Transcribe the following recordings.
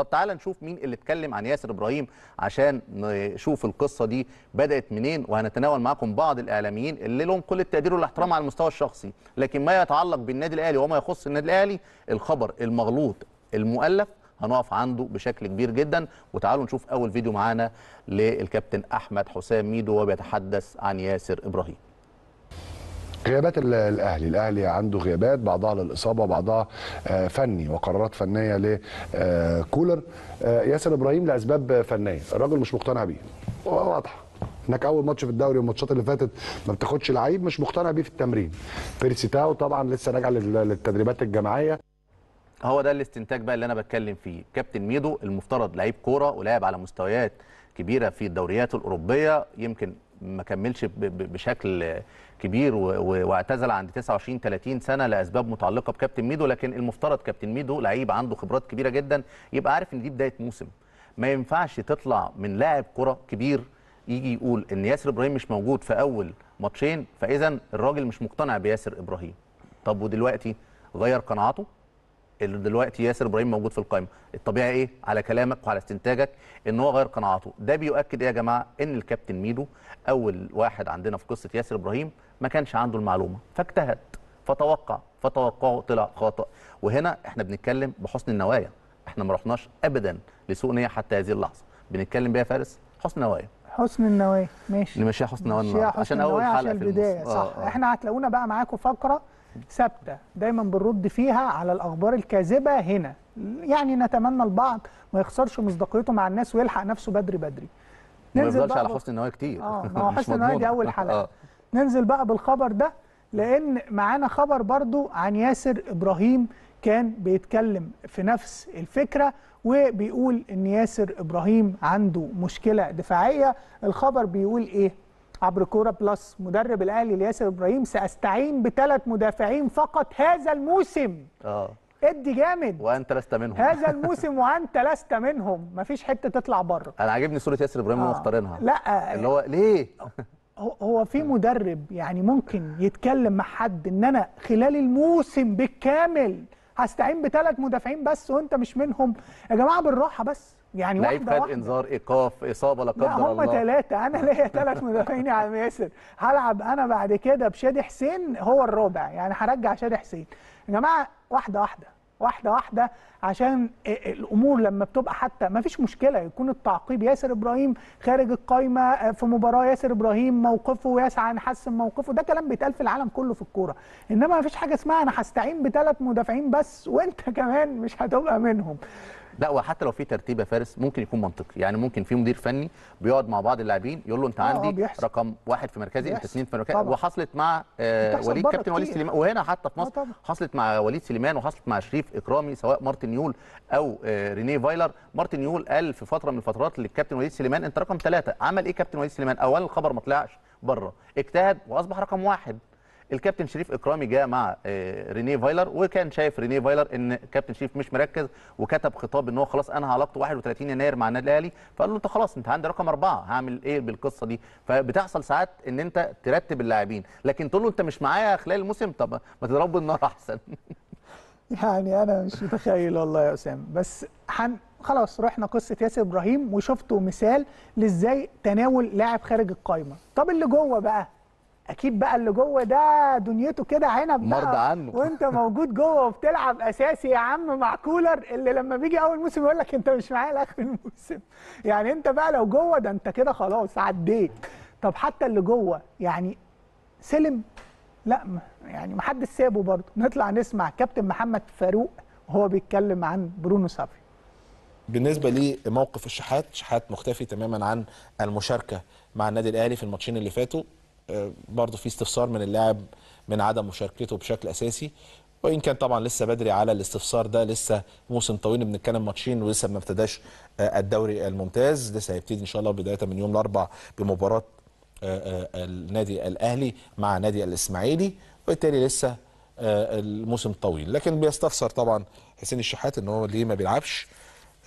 طب تعالى نشوف مين اللي اتكلم عن ياسر ابراهيم عشان نشوف القصه دي بدات منين وهنتناول معاكم بعض الاعلاميين اللي لهم كل التقدير والاحترام على المستوى الشخصي لكن ما يتعلق بالنادي الاهلي وما يخص النادي الاهلي الخبر المغلوط المؤلف هنقف عنده بشكل كبير جدا وتعالوا نشوف اول فيديو معانا للكابتن احمد حسام ميدو وهو بيتحدث عن ياسر ابراهيم غيابات الاهلي الاهلي عنده غيابات بعضها للاصابه بعضها آه، فني وقرارات فنيه لكولر آه، آه، ياسر ابراهيم لاسباب فنيه الراجل مش مقتنع بيه واضحه انك اول ماتش في الدوري والماتشات اللي فاتت ما بتاخدش لعيب مش مقتنع بيه في التمرين بيرسي تاو طبعا لسه راجع للتدريبات الجماعيه هو ده الاستنتاج بقى اللي انا بتكلم فيه كابتن ميدو المفترض لعيب كوره ولعب على مستويات كبيره في الدوريات الاوروبيه يمكن ما كملش بشكل كبير واعتزل عند 29 30 سنه لاسباب متعلقه بكابتن ميدو لكن المفترض كابتن ميدو لعيب عنده خبرات كبيره جدا يبقى عارف ان دي بدايه موسم ما ينفعش تطلع من لاعب كره كبير يجي يقول ان ياسر ابراهيم مش موجود في اول ماتشين فاذا الراجل مش مقتنع بياسر ابراهيم طب ودلوقتي غير قناعاته اللي دلوقتي ياسر ابراهيم موجود في القائمه الطبيعي ايه على كلامك وعلى استنتاجك ان هو غير قناعاته ده بيؤكد ايه يا جماعه ان الكابتن ميدو اول واحد عندنا في قصه ياسر ابراهيم ما كانش عنده المعلومه فاجتهد فتوقع فتوقعه طلع خطا وهنا احنا بنتكلم بحسن النوايا احنا ما رحناش ابدا لسوء نيه حتى هذه اللحظه بنتكلم بيها فارس حسن نوايا حسن النوايا ماشي ماشي حسن النوايا عشان اول حلقه عشان البدايه آه، صح آه آه. احنا هتلاقونا بقى معاكم فقره ثابته دايما بنرد فيها على الاخبار الكاذبه هنا يعني نتمنى البعض ما يخسرش مصداقيته مع الناس ويلحق نفسه بدري بدري ما يفضلش على حسن النوايا كتير اه ما هو حسن النوايا دي اول آه. حلقه آه. ننزل بقى بالخبر ده لان معانا خبر برضو عن ياسر ابراهيم كان بيتكلم في نفس الفكره وبيقول ان ياسر ابراهيم عنده مشكله دفاعيه الخبر بيقول ايه عبر كوره بلس مدرب الاهلي لياسر ابراهيم ساستعين بثلاث مدافعين فقط هذا الموسم اه ادي جامد وانت لست منهم هذا الموسم وانت لست منهم مفيش حته تطلع بره انا عاجبني صوره ياسر ابراهيم آه. مختارينها لا اللي هو ليه هو في مدرب يعني ممكن يتكلم مع حد ان انا خلال الموسم بالكامل هستعين بثلاث مدافعين بس وانت مش منهم يا جماعه بالراحه بس يعني لعيب خد انذار ايقاف اصابه لا قدر الله هم ثلاثه انا ليا ثلاث مدافعين يا عم ياسر هلعب انا بعد كده بشادي حسين هو الرابع يعني هرجع شادي حسين يا جماعه واحده واحده واحده واحده عشان الامور لما بتبقى حتى ما فيش مشكله يكون التعقيب ياسر ابراهيم خارج القايمه آه، في مباراه ياسر ابراهيم موقفه يسعى نحسن موقفه ده كلام بيتقال في العالم كله في الكوره انما ما فيش حاجه اسمها انا هستعين بثلاث مدافعين بس وانت كمان مش هتبقى منهم لا وحتى لو في ترتيبه فارس ممكن يكون منطقي يعني ممكن في مدير فني بيقعد مع بعض اللاعبين يقول له انت آه، آه، عندي رقم واحد في مركزي انت اثنين في مركزي طبعًا. وحصلت مع آه وليد كابتن وليد سليمان وهنا حتى في آه، مصر حصلت مع وليد سليمان وحصلت مع شريف اكرامي سواء مارتن يول او آه رينيه فايلر مارتن يول قال في فتره من الفترات للكابتن وليد سليمان انت رقم ثلاثه عمل ايه كابتن وليد سليمان اولا الخبر ما طلعش بره اجتهد واصبح رقم واحد الكابتن شريف اكرامي جاء مع آه، رينيه فايلر وكان شايف رينيه فايلر ان كابتن شريف مش مركز وكتب خطاب ان هو خلاص انا علاقته 31 يناير مع النادي الاهلي فقال له انت خلاص انت عندي رقم اربعه هعمل ايه بالقصه دي فبتحصل ساعات ان انت ترتب اللاعبين لكن تقول له انت مش معايا خلال الموسم طب ما تضربه النار احسن يعني انا مش متخيل والله يا اسامه بس حن خلاص رحنا قصه ياسر ابراهيم وشفتوا مثال لازاي تناول لاعب خارج القايمه طب اللي جوه بقى اكيد بقى اللي جوه ده دنيته كده هنا مرضى عنه وانت موجود جوه وبتلعب اساسي يا عم مع كولر اللي لما بيجي اول موسم يقول لك انت مش معايا لاخر الموسم يعني انت بقى لو جوه ده انت كده خلاص عديت طب حتى اللي جوه يعني سلم لا يعني ما حدش سابه برضه نطلع نسمع كابتن محمد فاروق وهو بيتكلم عن برونو صافي بالنسبه لموقف الشحات شحات مختفي تماما عن المشاركه مع النادي الاهلي في الماتشين اللي فاتوا آه، برضه في استفسار من اللاعب من عدم مشاركته بشكل اساسي وان كان طبعا لسه بدري على الاستفسار ده لسه موسم طويل بنتكلم ماتشين ولسه ما ابتداش آه، الدوري الممتاز لسه هيبتدي ان شاء الله بدايه من يوم الاربعاء بمباراه آه، النادي الاهلي مع نادي الاسماعيلي وبالتالي لسه الموسم طويل لكن بيستفسر طبعا حسين الشحات ان هو ليه ما بيلعبش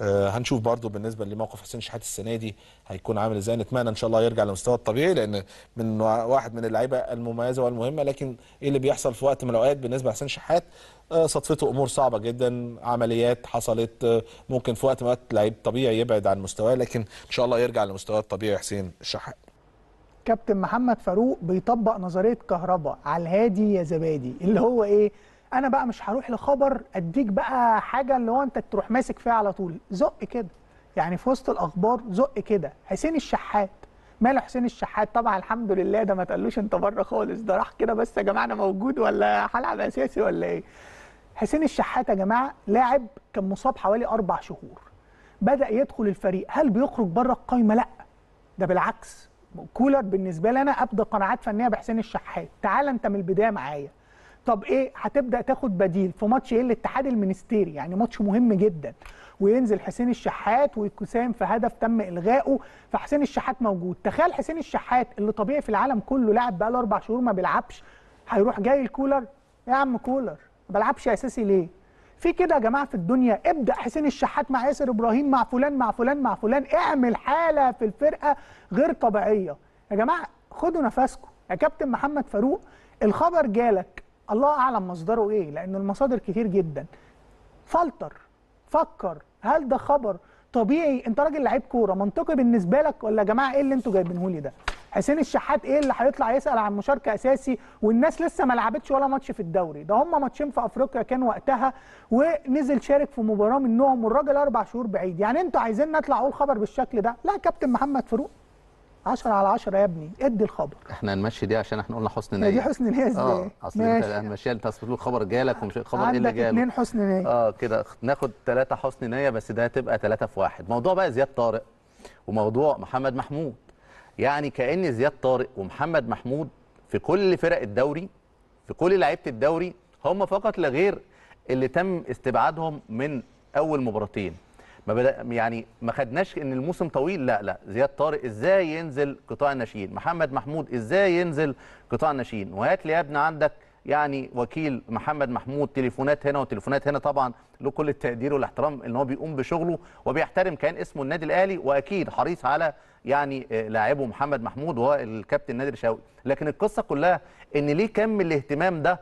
آه، هنشوف برضو بالنسبه لموقف حسين شحات السنه دي هيكون عامل ازاي نتمنى ان شاء الله يرجع للمستوى الطبيعي لان من واحد من اللعيبه المميزه والمهمه لكن ايه اللي بيحصل في وقت من الاوقات بالنسبه لحسين شحات آه، صدفته امور صعبه جدا عمليات حصلت آه، ممكن في وقت من الاوقات لعيب طبيعي يبعد عن مستواه لكن ان شاء الله يرجع لمستواه الطبيعي حسين شحات كابتن محمد فاروق بيطبق نظريه كهرباء على الهادي يا زبادي اللي هو ايه انا بقى مش هروح لخبر اديك بقى حاجه اللي هو انت تروح ماسك فيها على طول زق كده يعني في وسط الاخبار زق كده حسين الشحات ماله حسين الشحات طبعا الحمد لله ده ما تقلوش انت بره خالص ده راح كده بس يا جماعه انا موجود ولا هلعب اساسي ولا ايه حسين الشحات يا جماعه لاعب كان مصاب حوالي اربع شهور بدا يدخل الفريق هل بيخرج بره القايمه لا ده بالعكس كولر بالنسبه لي انا ابدا قناعات فنيه بحسين الشحات تعال انت من البدايه معايا طب ايه هتبدا تاخد بديل في ماتش ايه الاتحاد المنستيري يعني ماتش مهم جدا وينزل حسين الشحات ويساهم في هدف تم الغائه فحسين الشحات موجود تخيل حسين الشحات اللي طبيعي في العالم كله لاعب بقاله اربع شهور ما بيلعبش هيروح جاي الكولر يا عم كولر ما بلعبش اساسي ليه في كده يا جماعه في الدنيا ابدا حسين الشحات مع ياسر ابراهيم مع فلان مع فلان مع فلان اعمل حاله في الفرقه غير طبيعيه يا جماعه خدوا نفسكم يا كابتن محمد فاروق الخبر جالك الله اعلم مصدره ايه لان المصادر كتير جدا فلتر فكر هل ده خبر طبيعي انت راجل لعيب كوره منطقي بالنسبه لك ولا يا جماعه ايه اللي انتوا جايبينه لي ده حسين الشحات ايه اللي هيطلع يسال عن مشاركه اساسي والناس لسه ما لعبتش ولا ماتش في الدوري ده هم ماتشين في افريقيا كان وقتها ونزل شارك في مباراه منهم والراجل اربع شهور بعيد يعني انتوا عايزين نطلع اقول خبر بالشكل ده لا كابتن محمد فاروق 10 على 10 يا ابني ادي الخبر احنا هنمشي دي عشان احنا قلنا حسن نيه دي حسن نيه ازاي اه اصل انت ماشي انت اصل الخبر جالك ومش الخبر ايه اللي جالك عندك اثنين حسن نيه اه كده ناخد ثلاثه حسن نيه بس ده هتبقى ثلاثه في واحد موضوع بقى زياد طارق وموضوع محمد محمود يعني كان زياد طارق ومحمد محمود في كل فرق الدوري في كل لعيبه الدوري هم فقط لا غير اللي تم استبعادهم من اول مباراتين ما بدا يعني ما خدناش ان الموسم طويل لا لا زياد طارق ازاي ينزل قطاع الناشئين محمد محمود ازاي ينزل قطاع الناشئين وهات لي يا ابني عندك يعني وكيل محمد محمود تليفونات هنا وتليفونات هنا طبعا له كل التقدير والاحترام ان هو بيقوم بشغله وبيحترم كان اسمه النادي الاهلي واكيد حريص على يعني آه، لاعبه محمد محمود وهو الكابتن نادر شوقي لكن القصه كلها ان ليه كم الاهتمام ده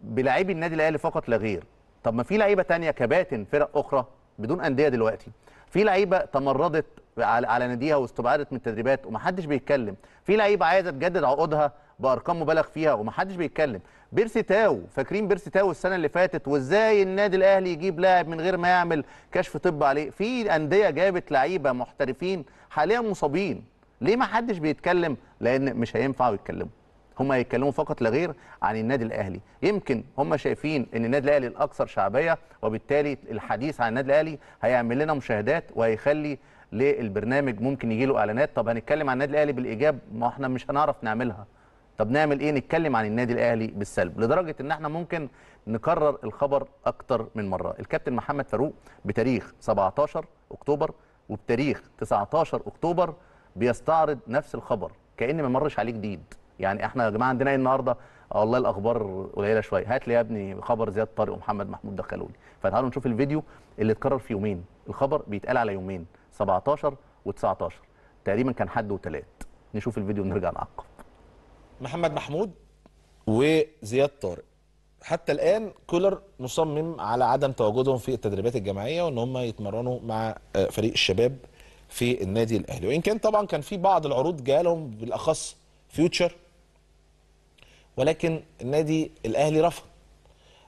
بلاعبي النادي الاهلي فقط لا غير طب ما في لعيبه ثانيه كباتن فرق اخرى بدون انديه دلوقتي في لعيبه تمردت على ناديها واستبعدت من التدريبات ومحدش بيتكلم في لعيبه عايزه تجدد عقودها بارقام مبالغ فيها ومحدش بيتكلم بيرسي تاو فاكرين بيرسي تاو السنه اللي فاتت وازاي النادي الاهلي يجيب لاعب من غير ما يعمل كشف طب عليه في انديه جابت لعيبه محترفين حاليا مصابين ليه محدش بيتكلم لان مش هينفعوا يتكلموا هم يتكلموا فقط لا غير عن النادي الاهلي يمكن هم شايفين ان النادي الاهلي الاكثر شعبيه وبالتالي الحديث عن النادي الاهلي هيعمل لنا مشاهدات وهيخلي للبرنامج ممكن يجي له اعلانات طب هنتكلم عن النادي الاهلي بالايجاب ما احنا مش هنعرف نعملها طب نعمل ايه نتكلم عن النادي الاهلي بالسلب لدرجه ان احنا ممكن نكرر الخبر اكتر من مره الكابتن محمد فاروق بتاريخ 17 اكتوبر وبتاريخ 19 اكتوبر بيستعرض نفس الخبر كان ما مرش عليه جديد يعني احنا يا جماعه عندنا ايه النهارده آه، والله الاخبار قليله شويه هات لي يا ابني خبر زياد طارق ومحمد محمود لي، فتعالوا نشوف الفيديو اللي اتكرر في يومين الخبر بيتقال على يومين 17 و19 تقريبا كان حد وثلاث نشوف الفيديو ونرجع نعقب محمد محمود وزياد طارق حتى الان كولر مصمم على عدم تواجدهم في التدريبات الجماعيه وان هم يتمرنوا مع آه، فريق الشباب في النادي الاهلي وان كان طبعا كان في بعض العروض جالهم بالاخص فيوتشر ولكن النادي الاهلي رفض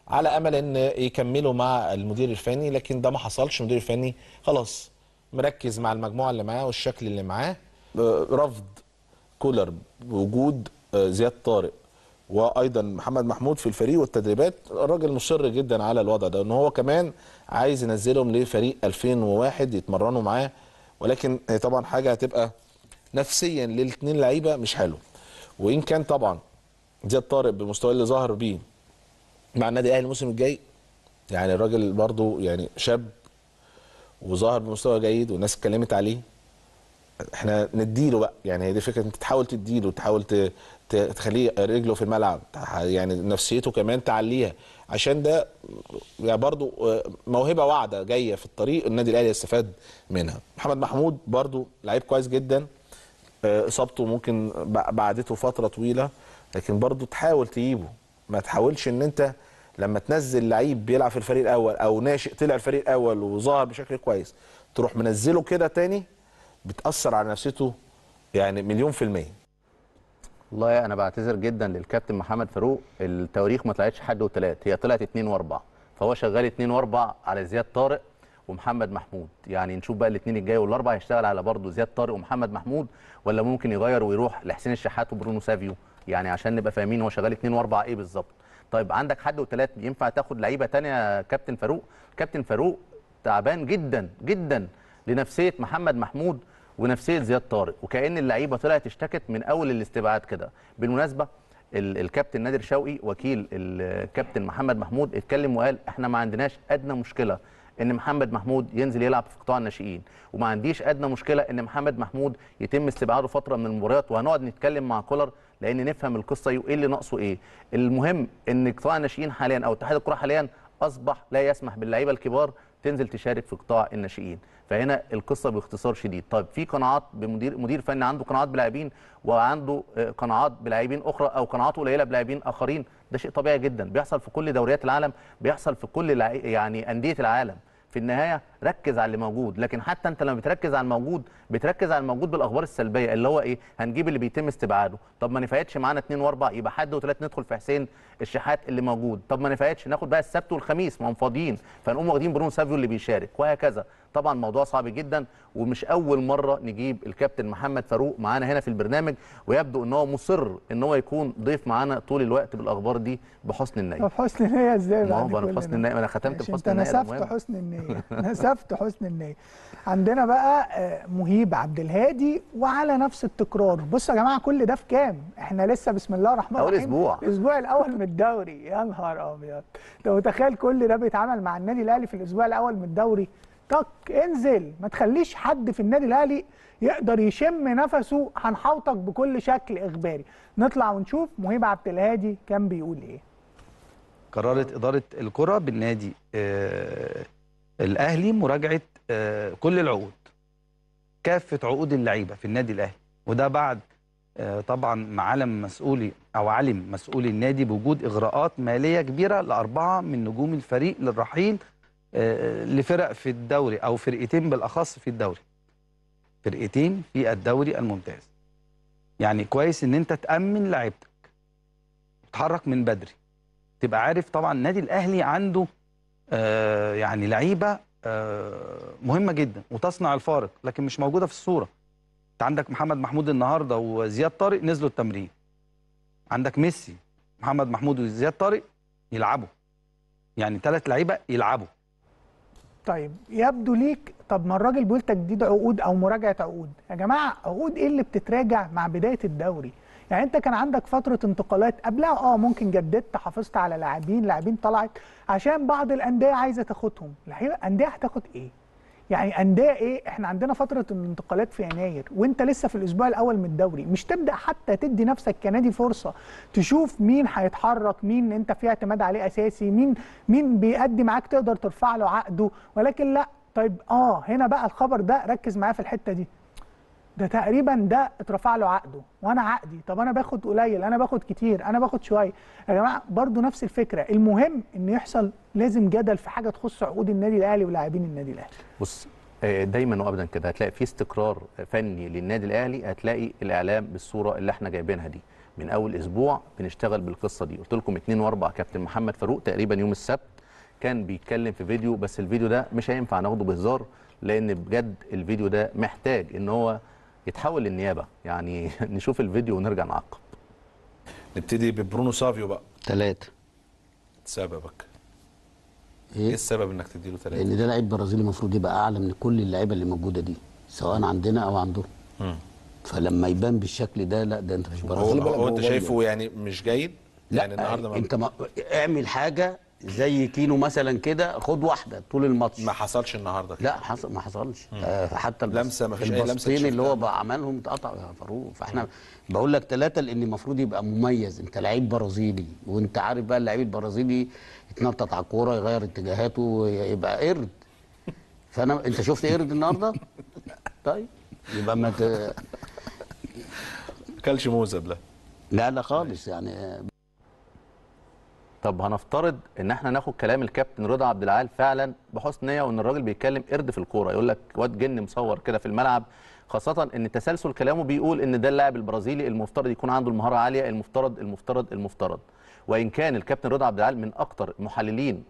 على امل ان يكملوا مع المدير الفني لكن ده ما حصلش المدير الفني خلاص مركز مع المجموعه اللي معاه والشكل اللي معاه آه، رفض كولر بوجود آه، زياد طارق وايضا محمد محمود في الفريق والتدريبات الراجل مصر جدا على الوضع ده ان هو كمان عايز ينزلهم لفريق 2001 يتمرنوا معاه ولكن طبعا حاجه هتبقى نفسيا للاثنين لعيبه مش حلو وان كان طبعا زياد طارق بالمستوى اللي ظهر بيه مع النادي الاهلي الموسم الجاي يعني الراجل برضه يعني شاب وظهر بمستوى جيد والناس اتكلمت عليه احنا نديله بقى يعني هي دي فكره انت تحاول تديله تحاول تخليه رجله في الملعب يعني نفسيته كمان تعليها عشان ده يعني برضو آه، موهبه واعده جايه في الطريق النادي الاهلي يستفاد منها محمد محمود برضو لعيب كويس جدا آه، اصابته ممكن بعدته فتره طويله لكن برضه تحاول تجيبه ما تحاولش ان انت لما تنزل لعيب بيلعب في الفريق الاول او ناشئ طلع الفريق الاول وظهر بشكل كويس تروح منزله كده تاني بتاثر على نفسيته يعني مليون في الميه والله انا بعتذر جدا للكابتن محمد فاروق التواريخ ما طلعتش حد وثلاث هي طلعت اثنين واربع فهو شغال اثنين واربع على زياد طارق ومحمد محمود يعني نشوف بقى الاثنين الجاي والاربع هيشتغل على برضه زياد طارق ومحمد محمود ولا ممكن يغير ويروح لحسين الشحات وبرونو سافيو يعني عشان نبقى فاهمين هو شغال 2 و4 ايه بالظبط طيب عندك حد وثلاث ينفع تاخد لعيبه ثانيه كابتن فاروق كابتن فاروق تعبان جدا جدا لنفسيه محمد محمود ونفسيه زياد طارق وكان اللعيبه طلعت اشتكت من اول الاستبعاد كده بالمناسبه الكابتن نادر شوقي وكيل الكابتن محمد محمود اتكلم وقال احنا ما عندناش ادنى مشكله ان محمد محمود ينزل يلعب في قطاع الناشئين وما عنديش ادنى مشكله ان محمد محمود يتم استبعاده فتره من المباريات وهنقعد نتكلم مع كولر لان نفهم القصه ايه اللي ناقصه ايه المهم ان قطاع الناشئين حاليا او اتحاد الكره حاليا اصبح لا يسمح باللعيبه الكبار تنزل تشارك في قطاع الناشئين فهنا القصه باختصار شديد طيب في قناعات بمدير مدير فني عنده قناعات بلاعبين وعنده آه، قناعات بلاعبين اخرى او قناعات قليله بلاعبين اخرين ده شيء طبيعي جدا بيحصل في كل دوريات العالم بيحصل في كل يعني انديه العالم في النهايه ركز على اللي موجود لكن حتى انت لما بتركز على الموجود بتركز على الموجود بالاخبار السلبيه اللي هو ايه هنجيب اللي بيتم استبعاده طب ما نفعتش معانا 2 و4 يبقى حد وثلاث ندخل في حسين الشحات اللي موجود طب ما نفعتش ناخد بقى السبت والخميس ما هم فاضيين فنقوم واخدين برونو سافيو اللي بيشارك وهكذا طبعا موضوع صعب جدا ومش اول مره نجيب الكابتن محمد فاروق معانا هنا في البرنامج ويبدو ان هو مصر ان هو يكون ضيف معانا طول الوقت بالاخبار دي بحسن النيه طب النيه ازاي ما هو بحسن النيه انا ختمت بحسن النيه نسفت حسن النيه نسفت حسن النيه عندنا بقى آه، مهيب عبد الهادي وعلى نفس التكرار بصوا يا جماعه كل ده في كام احنا لسه بسم الله الرحمن الرحيم اول اسبوع الاسبوع الاول من الدوري يا نهار ابيض انت متخيل كل ده بيتعمل مع النادي الاهلي في الاسبوع الاول من الدوري طق انزل ما تخليش حد في النادي الاهلي يقدر يشم نفسه هنحوطك بكل شكل اخباري نطلع ونشوف مهيب عبد الهادي كان بيقول ايه قررت اداره الكره بالنادي آه الاهلي مراجعه آه كل العقود كافه عقود اللعيبه في النادي الاهلي وده بعد آه طبعا معالم مسؤولي او علم مسؤولي النادي بوجود اغراءات ماليه كبيره لاربعه من نجوم الفريق للرحيل لفرق في الدوري او فرقتين بالاخص في الدوري فرقتين في الدوري الممتاز يعني كويس ان انت تامن لعيبتك تتحرك من بدري تبقى عارف طبعا النادي الاهلي عنده آه، يعني لعيبه آه، مهمه جدا وتصنع الفارق لكن مش موجوده في الصوره انت عندك محمد محمود النهارده وزياد طارق نزلوا التمرين عندك ميسي محمد محمود وزياد طارق يلعبوا يعني ثلاث لعيبه يلعبوا طيب يبدو ليك طب ما الراجل بيقول تجديد عقود او مراجعه عقود يا جماعه عقود ايه اللي بتتراجع مع بدايه الدوري يعني انت كان عندك فتره انتقالات قبلها اه ممكن جددت حافظت على لاعبين لاعبين طلعت عشان بعض الانديه عايزه تاخدهم الانديه هتاخد ايه يعني انديه ايه احنا عندنا فتره الانتقالات في يناير وانت لسه في الاسبوع الاول من الدوري مش تبدا حتى تدي نفسك كنادي فرصه تشوف مين هيتحرك مين انت في اعتماد عليه اساسي مين مين بيأدي معاك تقدر ترفع له عقده ولكن لا طيب اه هنا بقى الخبر ده ركز معايا في الحته دي ده تقريبا ده اترفع له عقده وانا عقدي طب انا باخد قليل انا باخد كتير انا باخد شويه يا جماعه برضو نفس الفكره المهم ان يحصل لازم جدل في حاجه تخص عقود النادي الاهلي ولاعبين النادي الاهلي بص آه، دايما وابدا كده هتلاقي في استقرار فني للنادي الاهلي هتلاقي الاعلام بالصوره اللي احنا جايبينها دي من اول اسبوع بنشتغل بالقصه دي قلت لكم 2 و4 كابتن محمد فاروق تقريبا يوم السبت كان بيتكلم في فيديو بس الفيديو ده مش هينفع ناخده بهزار لان بجد الفيديو ده محتاج ان هو يتحول للنيابه يعني نشوف الفيديو ونرجع نعقب نبتدي ببرونو سافيو بقى ثلاثه سببك إيه؟, ايه السبب انك تديله ثلاثه لان ده لعيب برازيلي المفروض يبقى اعلى من كل اللعيبه اللي موجوده دي سواء عندنا او عندهم فلما يبان بالشكل ده لا ده انت مش برازيلي هو, هو انت شايفه يعني مش جيد لا يعني النهارده انت ما... اعمل حاجه زي كيلو مثلا كده خد واحده طول الماتش ما حصلش النهارده كده. لا حصل ما حصلش آه حتى لمسه ما فيش لمسه اللي هو عملهم اتقطع يا فاروق فاحنا بقول لك ثلاثه لان المفروض يبقى مميز انت لعيب برازيلي وانت عارف بقى اللعيب البرازيلي يتنطط على الكوره يغير اتجاهاته يبقى قرد فانا انت شفت قرد النهارده؟ طيب يبقى ما ت... كلش موزه بلا لا لا خالص يعني طب هنفترض ان احنا ناخد كلام الكابتن رضا عبد العال فعلا بحسن نيه وان الراجل بيتكلم قرد في الكوره يقول لك واد جن مصور كده في الملعب خاصه ان تسلسل كلامه بيقول ان ده اللاعب البرازيلي المفترض يكون عنده المهاره عاليه المفترض المفترض المفترض وان كان الكابتن رضا عبد العال من اكتر المحللين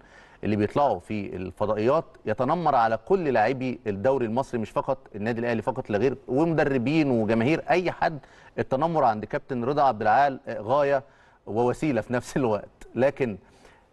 اللي بيطلعوا في الفضائيات يتنمر على كل لاعبي الدوري المصري مش فقط النادي الاهلي فقط لا غير ومدربين وجماهير اي حد التنمر عند كابتن رضا عبد العال غايه ووسيله في نفس الوقت لكن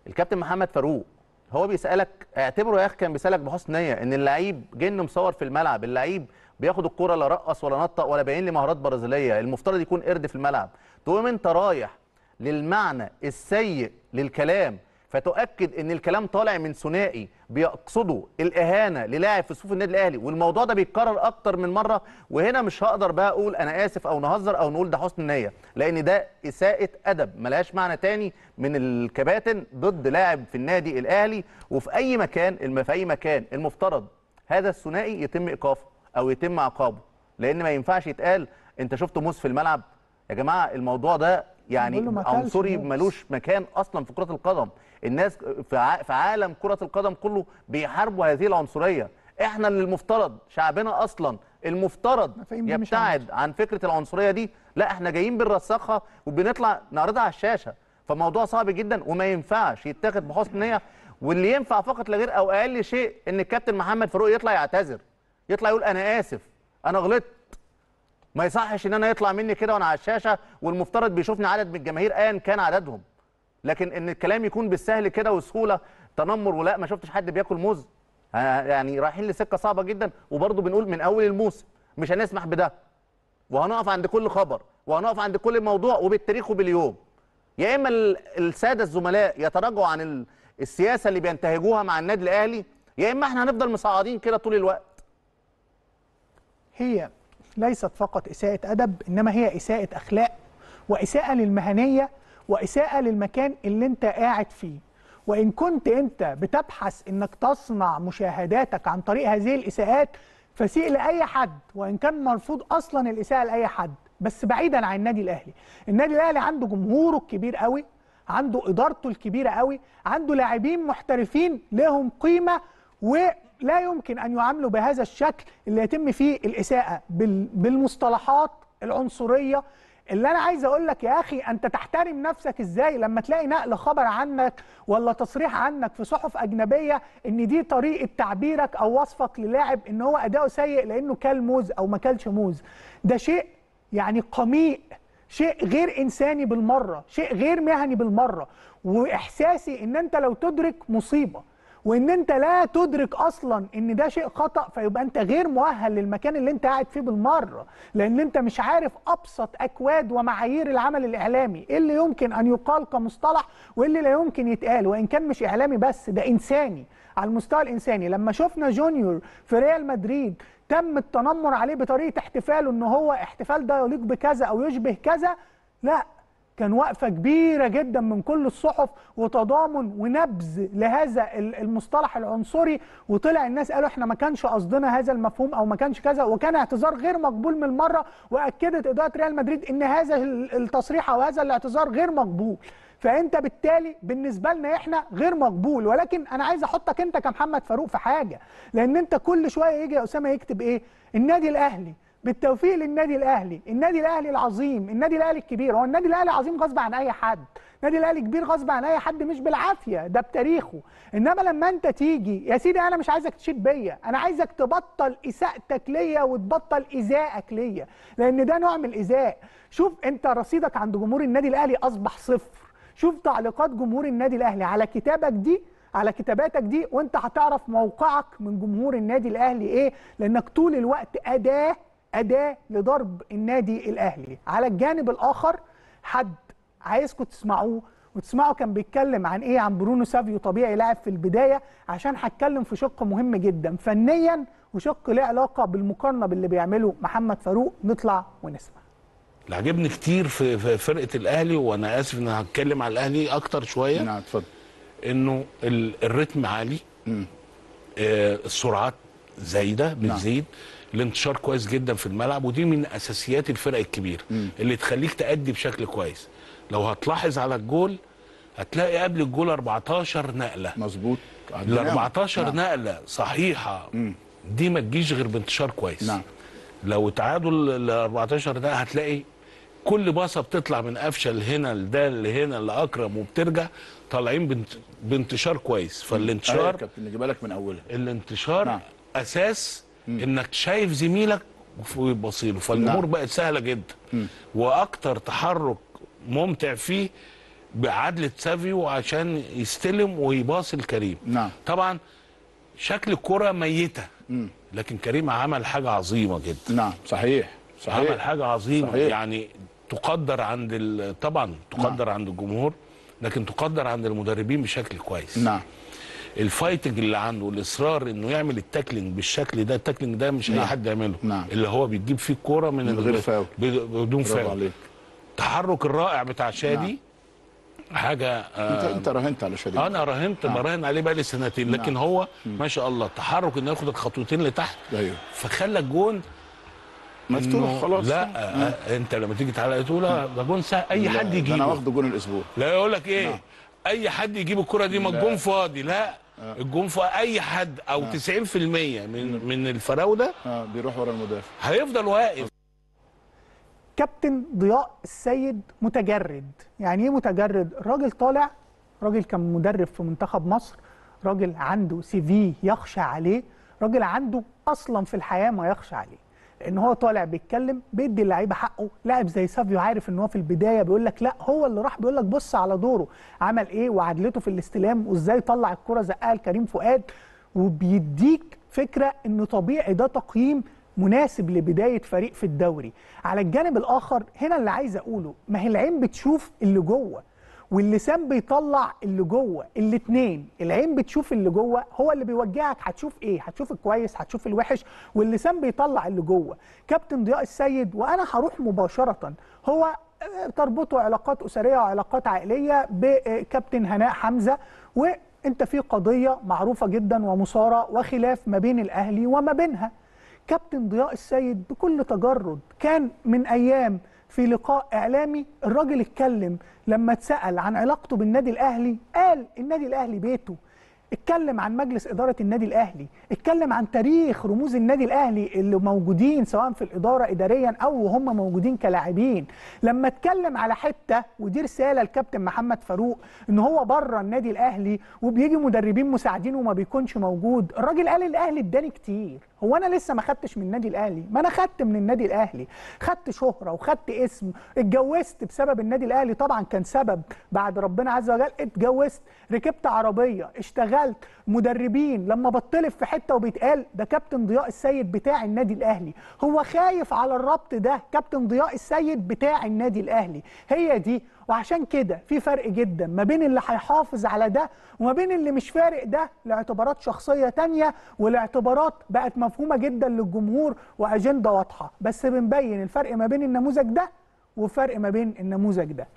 الكابتن محمد فاروق هو بيسالك اعتبره يا اخي كان بيسالك بحسن نيه ان اللعيب جن مصور في الملعب اللعيب بياخد الكوره لا رقص ولا نطق ولا باين لي مهارات برازيليه المفترض يكون قرد في الملعب تقوم انت رايح للمعنى السيء للكلام فتؤكد ان الكلام طالع من ثنائي بيقصدوا الاهانه للاعب في صفوف النادي الاهلي والموضوع ده بيتكرر اكتر من مره وهنا مش هقدر بقى اقول انا اسف او نهزر او نقول ده حسن نيه لان ده اساءه ادب ملهاش معنى تاني من الكباتن ضد لاعب في النادي الاهلي وفي اي مكان في اي مكان المفترض هذا الثنائي يتم ايقافه او يتم عقابه لان ما ينفعش يتقال انت شفت موس في الملعب يا جماعه الموضوع ده يعني عنصري ملوش مكان اصلا في كره القدم الناس في عالم كره القدم كله بيحاربوا هذه العنصريه احنا اللي المفترض شعبنا اصلا المفترض يبتعد عن فكره العنصريه دي لا احنا جايين بنرسخها وبنطلع نعرضها على الشاشه فموضوع صعب جدا وما ينفعش يتاخد بحسن نيه واللي ينفع فقط لا غير او اقل شيء ان الكابتن محمد فاروق يطلع يعتذر يطلع يقول انا اسف انا غلطت ما يصحش ان انا يطلع مني كده وانا على الشاشه والمفترض بيشوفني عدد من الجماهير ايا كان عددهم لكن ان الكلام يكون بالسهل كده وسهوله تنمر ولا ما شفتش حد بياكل موز آه، يعني رايحين لسكه صعبه جدا وبرضه بنقول من اول الموسم مش هنسمح بده وهنقف عند كل خبر وهنقف عند كل موضوع وبالتاريخ وباليوم يا اما الساده الزملاء يتراجعوا عن السياسه اللي بينتهجوها مع النادي الاهلي يا اما احنا هنفضل مصعدين كده طول الوقت هي ليست فقط إساءة أدب إنما هي إساءة أخلاق وإساءة للمهنية وإساءة للمكان اللي أنت قاعد فيه وإن كنت أنت بتبحث إنك تصنع مشاهداتك عن طريق هذه الإساءات فسيء لأي حد وإن كان مرفوض أصلا الإساءة لأي حد بس بعيدا عن النادي الأهلي النادي الأهلي عنده جمهوره الكبير قوي عنده إدارته الكبيرة قوي عنده لاعبين محترفين لهم قيمة و لا يمكن أن يعاملوا بهذا الشكل اللي يتم فيه الإساءة بالمصطلحات العنصرية اللي انا عايز اقول لك يا اخي انت تحترم نفسك ازاي لما تلاقي نقل خبر عنك ولا تصريح عنك في صحف اجنبيه ان دي طريقه تعبيرك او وصفك للاعب ان هو اداؤه سيء لانه كل موز او ما كلش موز ده شيء يعني قميء شيء غير انساني بالمره شيء غير مهني بالمره واحساسي ان انت لو تدرك مصيبه وان انت لا تدرك اصلا ان ده شيء خطا فيبقى انت غير مؤهل للمكان اللي انت قاعد فيه بالمره لان انت مش عارف ابسط اكواد ومعايير العمل الاعلامي ايه اللي يمكن ان يقال كمصطلح وايه اللي لا يمكن يتقال وان كان مش اعلامي بس ده انساني على المستوى الانساني لما شفنا جونيور في ريال مدريد تم التنمر عليه بطريقه احتفاله ان هو احتفال ده يليق بكذا او يشبه كذا لا كان وقفة كبيرة جدا من كل الصحف وتضامن ونبذ لهذا المصطلح العنصري وطلع الناس قالوا احنا ما كانش قصدنا هذا المفهوم او ما كانش كذا وكان اعتذار غير مقبول من المرة واكدت ادارة ريال مدريد ان هذا التصريح او هذا الاعتذار غير مقبول فانت بالتالي بالنسبه لنا احنا غير مقبول ولكن انا عايز احطك انت كمحمد فاروق في حاجه لان انت كل شويه يجي يا اسامه يكتب ايه النادي الاهلي بالتوفيق للنادي الاهلي النادي الاهلي العظيم النادي الاهلي الكبير هو النادي الاهلي عظيم غصب عن اي حد النادي الاهلي كبير غصب عن اي حد مش بالعافيه ده بتاريخه انما لما انت تيجي يا سيدي انا مش عايزك تشيد بيا انا عايزك تبطل اساءتك ليا وتبطل ايذائك ليا لان ده نوع من الايذاء شوف انت رصيدك عند جمهور النادي الاهلي اصبح صفر شوف تعليقات جمهور النادي الاهلي على كتابك دي على كتاباتك دي وانت هتعرف موقعك من جمهور النادي الاهلي ايه لانك طول الوقت اداه اداه لضرب النادي الاهلي على الجانب الاخر حد عايزكم تسمعوه وتسمعوا كان بيتكلم عن ايه عن برونو سافيو طبيعي لاعب في البدايه عشان هتكلم في شق مهم جدا فنيا وشق له علاقه بالمقارنه باللي بيعمله محمد فاروق نطلع ونسمع اللي عجبني كتير في فرقه الاهلي وانا اسف ان هتكلم على الاهلي اكتر شويه نعم اتفضل انه الريتم عالي آه السرعات زايده بتزيد نعم. الانتشار كويس جدا في الملعب ودي من اساسيات الفرق الكبيره اللي تخليك تأدي بشكل كويس لو هتلاحظ على الجول هتلاقي قبل الجول 14 نقله مظبوط ال 14 نعم. نعم. نقله صحيحه مم. دي ما تجيش غير بانتشار كويس نعم. لو تعادل ال 14 نقله هتلاقي كل باصه بتطلع من قفشه لهنا لده لهنا لاكرم وبترجع طالعين بانتشار كويس فالانتشار آه كابتن لك من اولها الانتشار نعم. اساس انك شايف زميلك وبصيله فالامور نعم. بقت سهله جدا واكتر تحرك ممتع فيه بعدلة سافيو عشان يستلم ويباصي لكريم نعم. طبعا شكل الكرة ميتة مم. لكن كريم عمل حاجة عظيمة جدا نعم صحيح صحيح عمل حاجة عظيمة صحيح. يعني تقدر عند طبعا تقدر نعم. عند الجمهور لكن تقدر عند المدربين بشكل كويس نعم الفايتنج اللي عنده الاصرار انه يعمل التاكلينج بالشكل ده التاكلينج ده مش نعم. اي حد يعمله نعم. اللي هو بيجيب فيه الكوره من, من غير فاول بدون فاول التحرك الرائع بتاع شادي نعم. حاجه آه انت انت راهنت على شادي انا راهنت نعم. براهن عليه بقالي سنتين نعم. لكن نعم. هو ما شاء الله التحرك انه ياخد الخطوتين لتحت ايوه فخلى الجون مفتوح خلاص لا مم. نعم. آه، انت لما تيجي تعلق تقول آه، ده جون سهل اي حد يجيبه انا واخده جون الاسبوع لا يقول لك ايه نعم. اي حد يجيب الكره دي ما الجون فاضي لا آه. الجون اي حد او 90% آه. من من الفراوده اه بيروح ورا المدافع هيفضل واقف كابتن ضياء السيد متجرد يعني ايه متجرد راجل طالع راجل كان مدرب في منتخب مصر راجل عنده سي في يخشى عليه راجل عنده اصلا في الحياه ما يخشى عليه ان هو طالع بيتكلم بيدي اللعيبه حقه لاعب زي سافيو عارف ان هو في البدايه بيقول لك لا هو اللي راح بيقول لك بص على دوره عمل ايه وعدلته في الاستلام وازاي طلع الكره زقها لكريم فؤاد وبيديك فكره ان طبيعي ده تقييم مناسب لبدايه فريق في الدوري على الجانب الاخر هنا اللي عايز اقوله ما هي العين بتشوف اللي جوه واللسان بيطلع اللي جوه الاثنين العين بتشوف اللي جوه هو اللي بيوجهك هتشوف ايه هتشوف الكويس هتشوف الوحش واللسان بيطلع اللي جوه كابتن ضياء السيد وانا هروح مباشره هو آه، تربطه علاقات اسريه وعلاقات عائليه بكابتن آه، هناء حمزه وانت في قضيه معروفه جدا ومصاره وخلاف ما بين الاهلي وما بينها كابتن ضياء السيد بكل تجرد كان من ايام في لقاء اعلامي الراجل اتكلم لما اتسال عن علاقته بالنادي الاهلي قال النادي الاهلي بيته اتكلم عن مجلس إدارة النادي الأهلي اتكلم عن تاريخ رموز النادي الأهلي اللي موجودين سواء في الإدارة إداريا أو هم موجودين كلاعبين لما اتكلم على حتة ودي رسالة الكابتن محمد فاروق إن هو بره النادي الأهلي وبيجي مدربين مساعدين وما بيكونش موجود الراجل قال الأهلي اداني كتير هو أنا لسه ما خدتش من النادي الأهلي ما أنا خدت من النادي الأهلي خدت شهرة وخدت اسم اتجوزت بسبب النادي الأهلي طبعا كان سبب بعد ربنا عز وجل اتجوزت ركبت عربية اشتغلت اشتغلت مدربين لما بطلف في حته وبيتقال ده كابتن ضياء السيد بتاع النادي الاهلي هو خايف على الربط ده كابتن ضياء السيد بتاع النادي الاهلي هي دي وعشان كده في فرق جدا ما بين اللي هيحافظ على ده وما بين اللي مش فارق ده لاعتبارات شخصيه تانية والاعتبارات بقت مفهومه جدا للجمهور واجنده واضحه بس بنبين الفرق ما بين النموذج ده وفرق ما بين النموذج ده